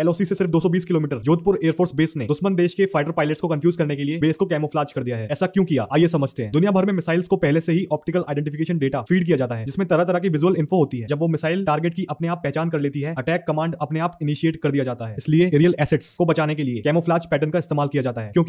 LOC से सिर्फ 220 kilometre Jodhpur air force base ने दुश्मन देश के फाइटर पायलट्स को कंफ्यूज करने के लिए बेस को कैमोफ्लाज कर दिया है ऐसा क्यों किया आइए समझते हैं दुनिया भर में मिसाइल्स को पहले से ही ऑप्टिकल आइडेंटिफिकेशन डेटा फीड किया जाता है जिसमें तरह तरह की विजुअल इन्फो होती है जब वो मिसाइल टारगेट की अपने आप पहचान कर लेती है अटैक कमांड अपने आप इनिशिएट कर दिया जाता है इसलिए एरियल एसेट्स को बचाने के लिए कैमोफ्लाज पैटर्न का इस्तेमाल किया जाता है क्योंकि